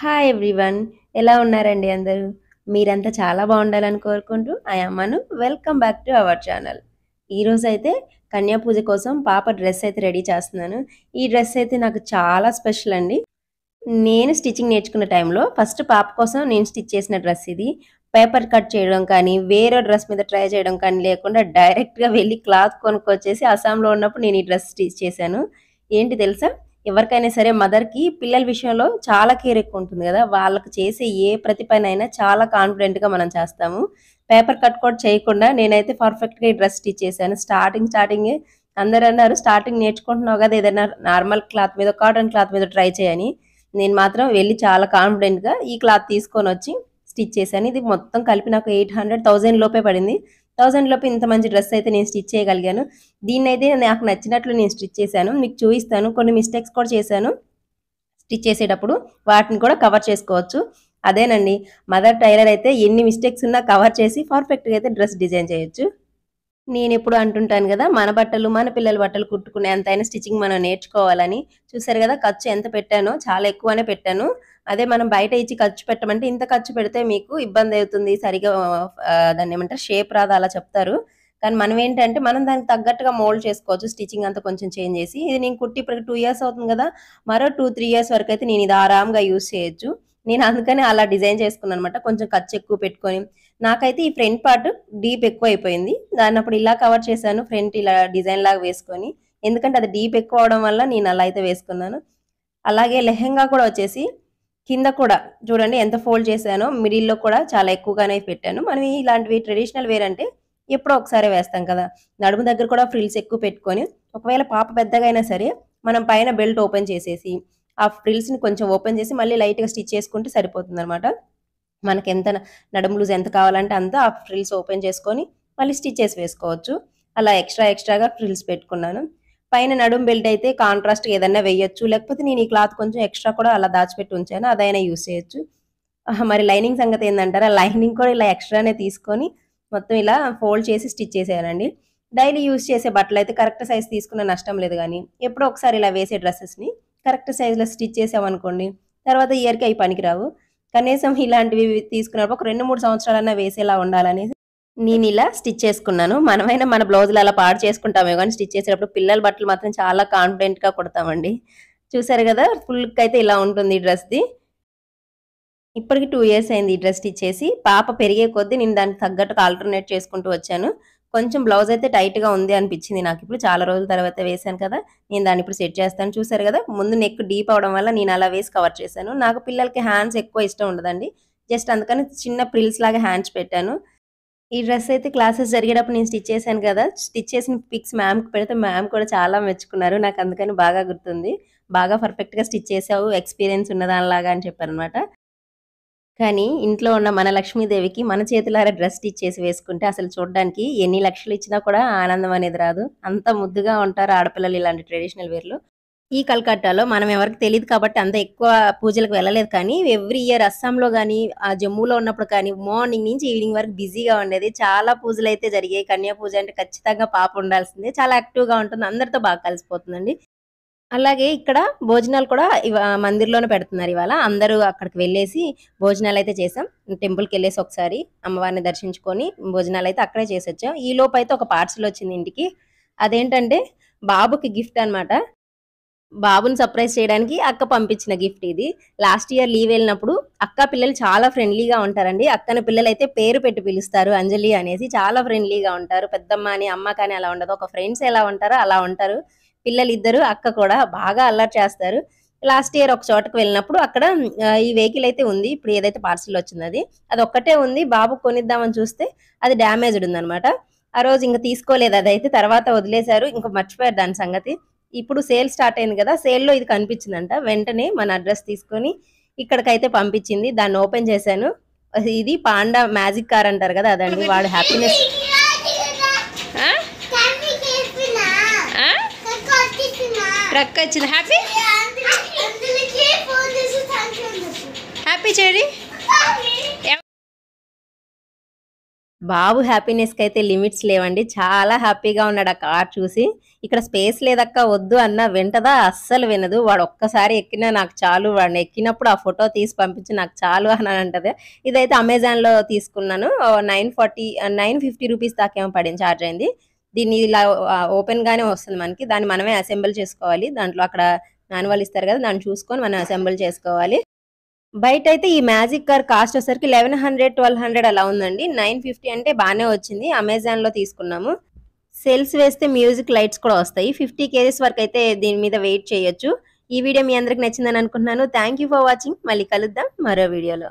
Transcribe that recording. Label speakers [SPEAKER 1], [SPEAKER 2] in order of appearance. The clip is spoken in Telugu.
[SPEAKER 1] హాయ్ ఎవ్రీవన్ ఎలా ఉన్నారండి అందరూ మీరంతా చాలా బాగుండాలని కోరుకుంటూ అమ్మను welcome back to our channel ఈరోజు అయితే కన్యా పూజ కోసం పాప డ్రెస్ అయితే రెడీ చేస్తున్నాను ఈ డ్రెస్ అయితే నాకు చాలా స్పెషల్ అండి నేను స్టిచ్చింగ్ నేర్చుకున్న టైంలో ఫస్ట్ పాప కోసం నేను స్టిచ్ చేసిన డ్రెస్ ఇది పేపర్ కట్ చేయడం కానీ వేరే డ్రెస్ మీద ట్రై చేయడం కానీ లేకుండా డైరెక్ట్గా వెళ్ళి క్లాత్ కొనుక్కొచ్చేసి అస్సాంలో ఉన్నప్పుడు నేను ఈ డ్రెస్ స్టిచ్ చేశాను ఏంటి తెలుసా ఎవరికైనా సరే మదర్కి పిల్లల విషయంలో చాలా కేర్ ఎక్కువ ఉంటుంది కదా వాళ్ళకి చేసే ఏ ప్రతి పైన అయినా చాలా కాన్ఫిడెంట్గా మనం చేస్తాము పేపర్ కట్ కూడా చేయకుండా నేనైతే పర్ఫెక్ట్గా డ్రెస్ స్టిచ్ చేశాను స్టార్టింగ్ స్టార్టింగ్ అందరు అన్నారు స్టార్టింగ్ నేర్చుకుంటున్నావు కదా ఏదైనా నార్మల్ క్లాత్ మీద కాటన్ క్లాత్ మీద ట్రై చేయని నేను మాత్రం వెళ్ళి చాలా కాన్ఫిడెంట్గా ఈ క్లాత్ తీసుకొని వచ్చి స్టిచ్ చేశాను ఇది మొత్తం కలిపి నాకు ఎయిట్ హండ్రెడ్ థౌజండ్ లోపే పడింది థౌజండ్ లోపు ఇంత మంచి డ్రెస్ అయితే నేను స్టిచ్ చేయగలిగాను దీన్ని అయితే నాకు నచ్చినట్లు నేను స్టిచ్ చేశాను మీకు చూపిస్తాను కొన్ని మిస్టేక్స్ కూడా చేశాను స్టిచ్ చేసేటప్పుడు వాటిని కూడా కవర్ చేసుకోవచ్చు అదేనండి మదర్ టైలర్ అయితే ఎన్ని మిస్టేక్స్ ఉన్నా కవర్ చేసి పర్ఫెక్ట్గా అయితే డ్రెస్ డిజైన్ చేయొచ్చు నేను ఎప్పుడు అంటుంటాను కదా మన బట్టలు మన పిల్లల బట్టలు కుట్టుకునే అంతైనా స్టిచ్చింగ్ మనం నేర్చుకోవాలని చూసారు కదా ఖర్చు ఎంత పెట్టానో చాలా ఎక్కువనే పెట్టాను అదే మనం బయట ఇచ్చి ఖర్చు పెట్టమంటే ఇంత ఖర్చు పెడితే మీకు ఇబ్బంది అవుతుంది సరిగా దాన్ని ఏమంటారు షేప్ రాదు అలా చెప్తారు కానీ మనం ఏంటంటే మనం దానికి తగ్గట్టుగా మోల్డ్ చేసుకోవచ్చు స్టిచ్చింగ్ అంతా కొంచెం చేంజ్ చేసి ఇది నేను కుట్టి ఇప్పటికి టూ ఇయర్స్ అవుతుంది కదా మరో టూ త్రీ ఇయర్స్ వరకు అయితే నేను ఇది ఆరామ్గా యూస్ చేయొచ్చు నేను అందుకని అలా డిజైన్ చేసుకున్నాను అనమాట కొంచెం ఖర్చు ఎక్కువ పెట్టుకొని నాకైతే ఈ ఫ్రంట్ పార్ట్ డీప్ ఎక్కువ అయిపోయింది దాన్ని అప్పుడు ఇలా కవర్ చేశాను ఫ్రంట్ ఇలా డిజైన్ లాగా వేసుకొని ఎందుకంటే అది డీప్ ఎక్కువ అవడం వల్ల నేను అలా అయితే వేసుకున్నాను అలాగే లెహెంగా కూడా వచ్చేసి కింద కూడా చూడండి ఎంత ఫోల్డ్ చేశానో మిడిల్లో కూడా చాలా ఎక్కువగానే పెట్టాను మనం ఇలాంటివి ట్రెడిషనల్ వేర్ అంటే ఎప్పుడో ఒకసారి వేస్తాం కదా నడుము దగ్గర కూడా ఫ్రిల్స్ ఎక్కువ పెట్టుకొని ఒకవేళ పాప పెద్దగా అయినా సరే మనం పైన బెల్ట్ ఓపెన్ చేసేసి ఆ ఫ్రిల్స్ని కొంచెం ఓపెన్ చేసి మళ్ళీ లైట్గా స్టిచ్ చేసుకుంటే సరిపోతుంది అనమాట మనకి ఎంత నడుము లూజ్ ఎంత కావాలంటే అంత ఆ ఫ్రిల్స్ ఓపెన్ చేసుకొని మళ్ళీ స్టిచ్చెస్ వేసుకోవచ్చు అలా ఎక్స్ట్రా ఎక్స్ట్రాగా ఫ్రిల్స్ పెట్టుకున్నాను పైన నడుము బెల్ట్ అయితే కాంట్రాస్ట్ ఏదైనా వేయొచ్చు లేకపోతే నేను ఈ క్లాత్ కొంచెం ఎక్స్ట్రా కూడా అలా దాచిపెట్టి ఉంచాను అదైనా యూస్ చేయొచ్చు మరి లైనింగ్ సంగతి ఏంటంటారా లైనింగ్ కూడా ఇలా ఎక్స్ట్రానే తీసుకొని మొత్తం ఇలా ఫోల్డ్ చేసి స్టిచ్ చేసేయాలండి డైలీ యూస్ చేసే బట్టలు అయితే కరెక్ట్ సైజ్ తీసుకున్న నష్టం లేదు కానీ ఎప్పుడో ఒకసారి ఇలా వేసే డ్రెస్సెస్ని కరెక్ట్ సైజులో స్టిచ్ చేసామనుకోండి తర్వాత ఇయర్కి అవి పనికిరావు కనీసం ఇలాంటివి తీసుకున్నప్పుడు ఒక రెండు మూడు సంవత్సరాలన్నా వేసేలా ఉండాలనేసి నేను ఇలా స్టిచ్ చేసుకున్నాను మనమైనా మన బ్లౌజులు అలా పాడు చేసుకుంటామే కానీ స్టిచ్ చేసేటప్పుడు పిల్లల బట్టలు మాత్రం చాలా కాన్ఫిడెంట్గా కుడతామండి చూసారు కదా ఫుల్కి అయితే ఇలా ఉంటుంది ఈ డ్రెస్ది ఇప్పటికి టూ ఇయర్స్ అయింది ఈ డ్రెస్ స్టిచ్ చేసి పాప పెరిగే కొద్దీ నేను దానికి తగ్గట్టుగా ఆల్టర్నేట్ చేసుకుంటూ వచ్చాను కొంచెం బ్లౌజ్ అయితే టైట్గా ఉంది అనిపించింది నాకు ఇప్పుడు చాలా రోజుల తర్వాత వేశాను కదా నేను దాన్ని ఇప్పుడు సెట్ చేస్తాను చూసారు కదా ముందు నెక్ డీప్ అవడం వల్ల నేను అలా వేసి కవర్ చేశాను నాకు పిల్లలకి హ్యాండ్స్ ఎక్కువ ఇష్టం ఉండదండి జస్ట్ అందుకని చిన్న ప్రిల్స్ లాగా హ్యాండ్స్ పెట్టాను ఈ డ్రెస్ అయితే క్లాసెస్ జరిగేటప్పుడు నేను స్టిచ్ చేశాను కదా స్టిచ్ చేసిన పిక్స్ మ్యామ్కి పెడితే మ్యామ్ కూడా చాలా మెచ్చుకున్నారు నాకు అందుకని బాగా గుర్తుంది బాగా పర్ఫెక్ట్గా స్టిచ్ చేసావు ఎక్స్పీరియన్స్ ఉన్నదానిలాగా అని చెప్పారనమాట కానీ ఇంట్లో ఉన్న మన లక్ష్మీదేవికి మన చేతులారా డ్రెస్ స్టిచ్ చేసి వేసుకుంటే అసలు చూడడానికి ఎన్ని లక్షలు ఇచ్చినా కూడా ఆనందం అనేది రాదు అంత ముద్దుగా ఉంటారు ఆడపిల్లలు ఇలాంటి ట్రెడిషనల్ వేర్లు ఈ కల్కట్టాలో మనం ఎవరికి తెలియదు కాబట్టి అంత ఎక్కువ పూజలకు వెళ్ళలేదు కానీ ఎవ్రీ ఇయర్ అస్సాంలో కానీ ఆ జమ్మూలో ఉన్నప్పుడు కానీ మార్నింగ్ నుంచి ఈవినింగ్ వరకు బిజీగా ఉండేది చాలా పూజలు అయితే జరిగాయి కన్యా పూజ అంటే ఖచ్చితంగా పాప ఉండాల్సిందే చాలా యాక్టివ్గా ఉంటుంది అందరితో బాగా కలిసిపోతుందండి అలాగే ఇక్కడ భోజనాలు కూడా మందిర్లోనే పెడుతున్నారు ఇవాళ అందరూ అక్కడికి వెళ్ళేసి భోజనాలు అయితే చేసాం టెంపుల్కి వెళ్ళేసి ఒకసారి అమ్మవారిని దర్శించుకొని భోజనాలు అయితే అక్కడే చేసి వచ్చాం ఈ లోపు అయితే ఒక పార్సల్ వచ్చింది ఇంటికి అదేంటంటే బాబుకి గిఫ్ట్ అనమాట బాబుని సర్ప్రైజ్ చేయడానికి అక్క పంపించిన గిఫ్ట్ ఇది లాస్ట్ ఇయర్ లీవ్ వెళ్ళినప్పుడు అక్క పిల్లలు చాలా ఫ్రెండ్లీగా ఉంటారండి అక్కన పిల్లలు అయితే పేరు పెట్టి పిలుస్తారు అంజలి అనేసి చాలా ఫ్రెండ్లీగా ఉంటారు పెద్దమ్మ అని అమ్మ కానీ అలా ఉండదు ఒక ఫ్రెండ్స్ ఎలా ఉంటారో అలా ఉంటారు ఇద్దరు అక్క కూడా బాగా అల్లరి చేస్తారు లాస్ట్ ఇయర్ ఒక చోటకు వెళ్ళినప్పుడు అక్కడ ఈ వెహికల్ అయితే ఉంది ఇప్పుడు ఏదైతే పార్సిల్ వచ్చింది అది అది ఒక్కటే ఉంది బాబు కొనిద్దామని చూస్తే అది డ్యామేజ్డ్ అనమాట ఆ రోజు ఇంకా తీసుకోలేదు అదైతే తర్వాత వదిలేశారు ఇంకా మర్చిపోయారు దాని సంగతి ఇప్పుడు సేల్ స్టార్ట్ అయింది కదా సేల్లో ఇది కనిపించిందంట వెంటనే మన అడ్రస్ తీసుకొని ఇక్కడికైతే పంపించింది దాన్ని ఓపెన్ చేశాను ఇది పాండా మ్యాజిక్ కార్ అంటారు కదా అదండి వాడు హ్యాపీనెస్ రక్క వచ్చింది హ్యాపీ హ్యాపీ చెడి బాబు హ్యాపీనెస్కి అయితే లిమిట్స్ లేవండి చాలా హ్యాపీగా ఉన్నాడు ఆ కార్ చూసి ఇక్కడ స్పేస్ లేదక్క వద్దు అన్న వింటదా అస్సలు వినదు వాడు ఒక్కసారి ఎక్కినా నాకు చాలు వాడిని ఎక్కినప్పుడు ఆ ఫోటో తీసి పంపించి నాకు చాలు అని అంటది ఇదైతే అమెజాన్లో తీసుకున్నాను nine forty nine fifty rupees దాకేమో పడింది ఛార్జ్ అయింది దీన్ని ఇలా గానే వస్తుంది మనకి దాన్ని మనమే అసెంబుల్ చేసుకోవాలి దాంట్లో అక్కడ మాన్యువల్ ఇస్తారు కదా దాన్ని చూసుకొని మనం అసెంబుల్ చేసుకోవాలి బయట అయితే ఈ మ్యాజిక్ కార్ కాస్ట్ వచ్చేసరికి లెవెన్ హండ్రెడ్ ట్వెల్వ్ హండ్రెడ్ అలా ఉందండి నైన్ ఫిఫ్టీ అంటే బాగానే వచ్చింది అమెజాన్ లో తీసుకున్నాము సెల్స్ వేస్తే మ్యూజిక్ లైట్స్ కూడా వస్తాయి ఫిఫ్టీ కేజెస్ వరకు అయితే దీని మీద వెయిట్ చేయొచ్చు ఈ వీడియో మీ అందరికి నచ్చిందని అనుకుంటున్నాను థ్యాంక్ ఫర్ వాచింగ్ మళ్ళీ కలుద్దాం మరో వీడియోలో